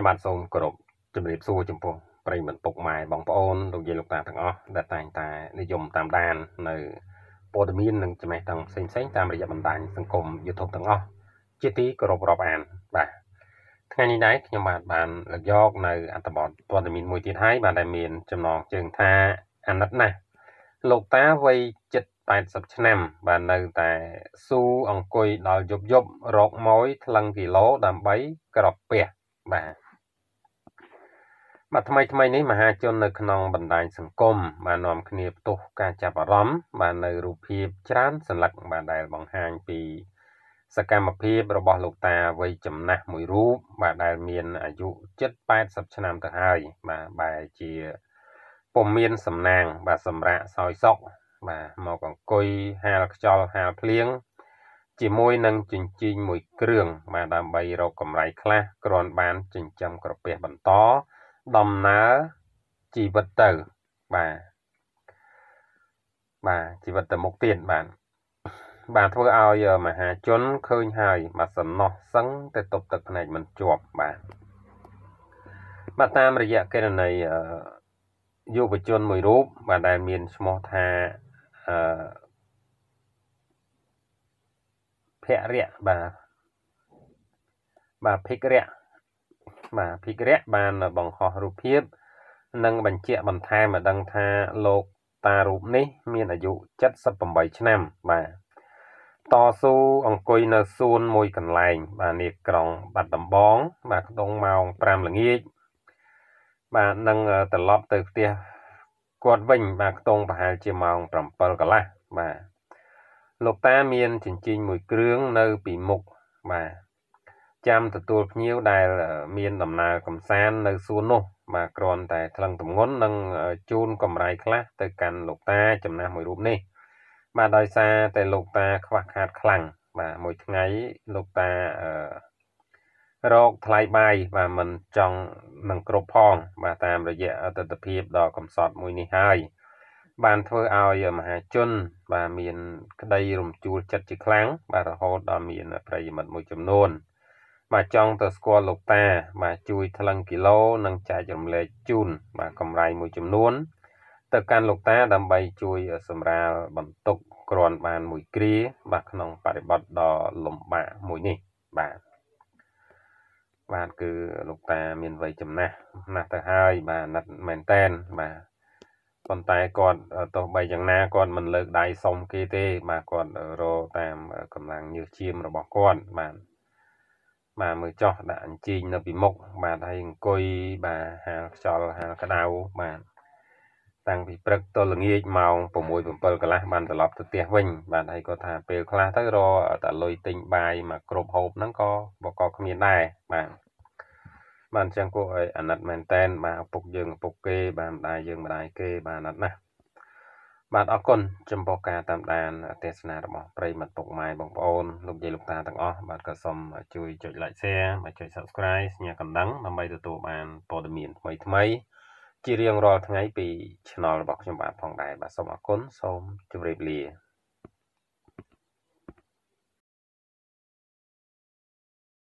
ខ្ញុំបាទសូមគោរពជំរាបសួរចំពោះប្រិយមិត្តពុកម៉ែបងប្អូនលោកយាយលោកតាទាំងអស់ដែលតែងតែនិយមតាមដាននៅព័ត៌មាននិងចំណេះដឹងផ្សេងផ្សេងតាមរយៈបណ្ដាញសង្គម YouTube ទាំងអស់ជាទីគោរពរាប់អានបាទថ្ងៃនេះដែរខ្ញុំបាទបានលើកយកនៅអត្ថបទព័ត៌មានមួយទៀតហើយបាទដែលមានចំណងជើងថាអាណិតណាស់លោកតាវ័យជិត80ឆ្នាំបាទនៅតែស៊ូអង្គុយដល់យប់យប់រកម៉ួយថ្លឹងគីឡូដើម្បីក្របពះបាទបាទថ្មីថ្មីនេះមហាជននៅក្នុងបណ្ដាញសង្គមបាននាំគ្នាផ្ទុះការចាប់អារម្មណ៍បាននៅរូបភាពច្រើនសន្លឹកបានដែលបង្ហាញពី សកម្មភាពរបស់លោកតាវ័យចំណាស់មួយរូបបាទដែលមានអាយុជិត80ឆ្នាំទៅហើយបាទបែរជាពុំមានសំណាងបាទសម្រាប់សោយសុកបាទមកអង្គុយហាលខ្យល់ហាលភ្លៀងជាមួយនឹងចិញ្ចីមួយគ្រឿងបាទដើម្បីរកកម្រៃខ្លះគ្រាន់បានចិញ្ចឹមក្រពះបន្តដំណើរជីវិតទៅបាទបាទជីវិតទៅមុខទៀតបាទបាទធ្វើឲ្យមហាជនឃើញហើយ បាទសំណោះសឹងទៅទប់ទឹកភ្នែកមិនជាប់បាទបាទតាមរយៈកេរណីយុវជនមួយរូប បាទដែលមានឈ្មោះថាអឺភរៈបាទបាទភិករៈបាទភិក្ខរៈបានបង្ហោះរូបភាពនិងបញ្ជាក់បន្ថែមឲ្យដឹងថាលោកតារូបនេះ មានអាយុ78ឆ្នាំបាទតស៊ូអង្គុយនៅសួនមួយកន្លែងបាទនេះក្រុង បាត់ដំបងបាទខ្ទង់ម៉ោង5ល្ងាចបាទនឹងត្រឡប់ទៅផ្ទះគាត់វិញ បាទខ្ទង់ប្រហែលជាម៉ោង7កន្លះបាទលោកតាមានចិញ្ចីមួយគ្រឿង នៅពីមុខបាទចាំទទួលភ្ញៀវដែលមានដំណើរកំសាន្តនៅសួននោះបាទគ្រាន់តែថ្លឹងតម្ងន់និងជូនកម្រៃខ្លះទៅកាន់លោកតាចំណាស់មួយរូបនេះបាទដោយសារតែលោកតាខ្វះខាតខ្លាំងបាទមួយថ្ងៃលោកតាអឺរកថ្លៃបាយបាទមិនចង់នឹងគ្រប់ផងបាទតាមរយៈអតិថិភាពដ៏កំសត់មួយនេះហើយបានធ្វើឲ្យមហាជនបាទមានក្តីរំជួលចិត្តជាខ្លាំងបាទរហូតដល់មានប្រិយមិត្តមួយចំនួនបាទចង់ទៅស្គាល់លោកតា បាទជួយ ថ្លឹងគីឡូនិងចែករំលែកជូនបាទកម្រៃមួយចំនួន ទៅកាន់លោកតាដើម្បីជួយសម្រាលបន្ទុកគ្រាន់បានមួយគ្រាបាទក្នុងបរិបទដ៏លំបាកមួយនេះបាទបាទគឺលោកតាមានវ័យចំណាស់ណាស់ទៅហើយបាទណាត់មែនតែនបាទប៉ុន្តែគាត់ទោះបីយ៉ាងណាគាត់មិនលើកដៃសុំគេទេ បាទគាត់រកតាមកម្លាំងញើសឈាមរបស់គាត់បាទបាទមើលចោះដាក់អញ្ជើញនៅពីមុខបាទហើយអង្គុយបាទហាលខ្យល់ហាលក្តៅបាទតាំងពីព្រឹកទល់ល្ងាចម៉ោង6 7កន្លះបានត្រឡប់ទៅផ្ទះវិញបាទហើយក៏ថាពេលខ្លះទៅរកតែលុយទិញបាយមកគ្រប់ហូបហ្នឹងក៏បកគ្មានដែរបាទបានអញ្ចឹងគួរឲ្យអាណិតមែនតែនបាទឪពុកយើងឪពុកគេបាទម្ដាយយើងម្ដាយគេបាទអាណិតណាស់បាទអរគុណចំពោះការតាមដានទេសនារបស់ប្រិមត្តពុកម៉ែបងប្អូន លោកយាយលោកតាទាំងអស់បាទក៏សូមជួយចុច like share មកចុច subscribe សញ្ញាកណ្ដឹងដើម្បីទទួលបានព័ត៌មានថ្មីថ្មីជារៀងរាល់ថ្ងៃពី channel របស់ខ្ញុំបាទផងដែរបាទសូមអរគុណសូមជម្រាបលា